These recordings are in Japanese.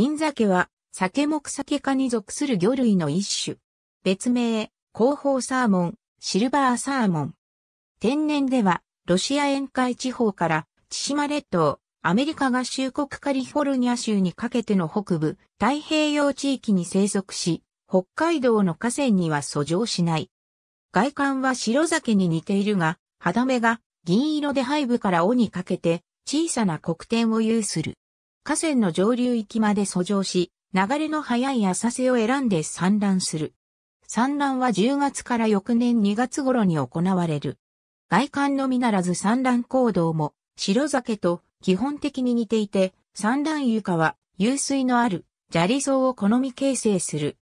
銀鮭は、酒目酒科に属する魚類の一種。別名、広報サーモン、シルバーサーモン。天然では、ロシア沿海地方から、千島列島、アメリカ合衆国カリフォルニア州にかけての北部、太平洋地域に生息し、北海道の河川には遡上しない。外観は白酒に似ているが、肌目が銀色で背部から尾にかけて小さな黒点を有する。河川の上流域まで遡上し、流れの速い浅瀬を選んで産卵する。産卵は10月から翌年2月頃に行われる。外観のみならず産卵行動も白酒と基本的に似ていて、産卵床は湧水のある砂利層を好み形成する。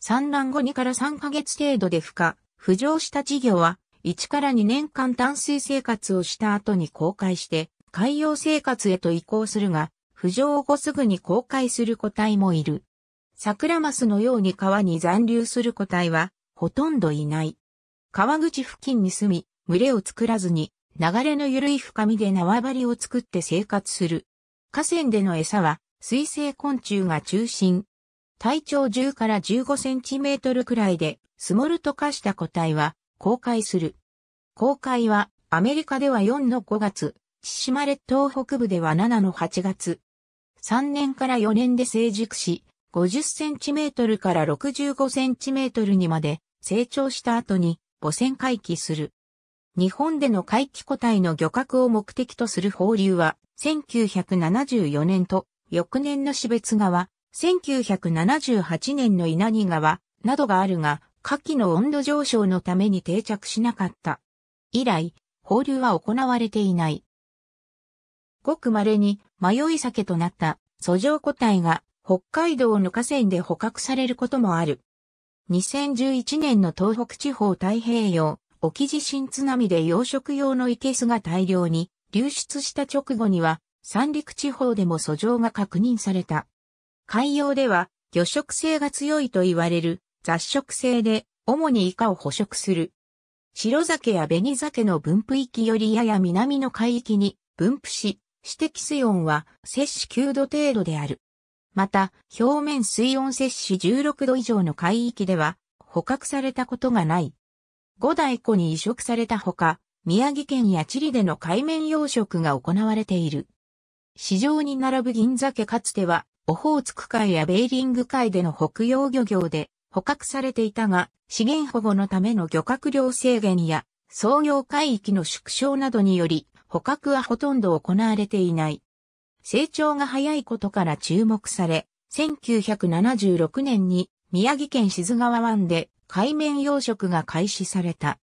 産卵後2から3ヶ月程度で孵化、浮上した稚魚は1から2年間淡水生活をした後に公開して海洋生活へと移行するが、浮上後すぐに公開する個体もいる。桜マスのように川に残留する個体は、ほとんどいない。川口付近に住み、群れを作らずに、流れの緩い深みで縄張りを作って生活する。河川での餌は、水生昆虫が中心。体長10から15センチメートルくらいで、スモルト化した個体は、公開する。公開は、アメリカでは4の5月、千島列島北部では7の8月、3年から4年で成熟し、50センチメートルから65センチメートルにまで成長した後に母船回帰する。日本での回帰個体の漁獲を目的とする放流は1974年と翌年の標別川、1978年の稲荷川などがあるが、夏季の温度上昇のために定着しなかった。以来、放流は行われていない。ごく稀に迷い酒となった訴状個体が北海道の河川で捕獲されることもある。2011年の東北地方太平洋沖地震津波で養殖用の生けすが大量に流出した直後には三陸地方でも訴状が確認された。海洋では魚食性が強いと言われる雑食性で主にイカを捕食する。白酒や紅酒の分布域よりやや南の海域に分布し、指摘水温は摂氏9度程度である。また、表面水温摂氏16度以上の海域では捕獲されたことがない。五大湖に移植されたほか、宮城県やチリでの海面養殖が行われている。市場に並ぶ銀鮭かつては、オホーツク海やベーリング海での北洋漁業で捕獲されていたが、資源保護のための漁獲量制限や、操業海域の縮小などにより、捕獲はほとんど行われていない。成長が早いことから注目され、1976年に宮城県静川湾で海面養殖が開始された。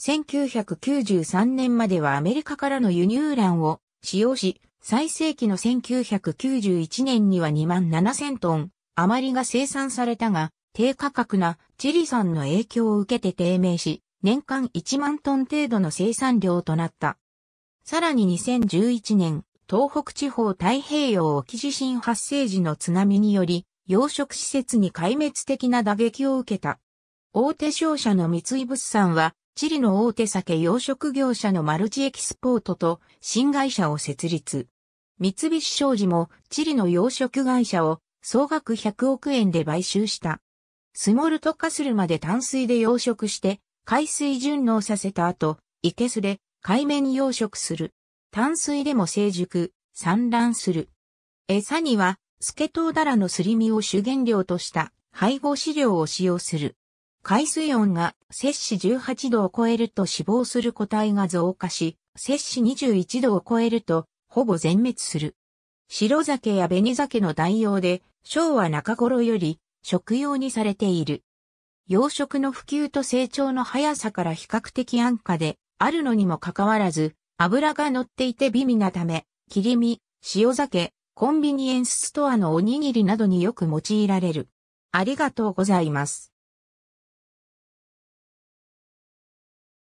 1993年まではアメリカからの輸入卵を使用し、最盛期の1991年には2万7000トン余りが生産されたが、低価格なチリ産の影響を受けて低迷し、年間1万トン程度の生産量となった。さらに2011年、東北地方太平洋沖地震発生時の津波により、養殖施設に壊滅的な打撃を受けた。大手商社の三井物産は、チリの大手酒養殖業者のマルチエキスポートと新会社を設立。三菱商事もチリの養殖会社を総額100億円で買収した。スモルトカスルまで淡水で養殖して海水順応させた後、池ケ海面養殖する。淡水でも成熟、産卵する。餌には、スケトウダラのすり身を主原料とした配合飼料を使用する。海水温が摂氏18度を超えると死亡する個体が増加し、摂氏21度を超えるとほぼ全滅する。白酒や紅酒の代用で昭和中頃より食用にされている。養殖の普及と成長の速さから比較的安価であるのにもかかわらず、油が乗っていて美味なため、切り身、塩酒、コンビニエンスストアのおにぎりなどによく用いられる。ありがとうございます。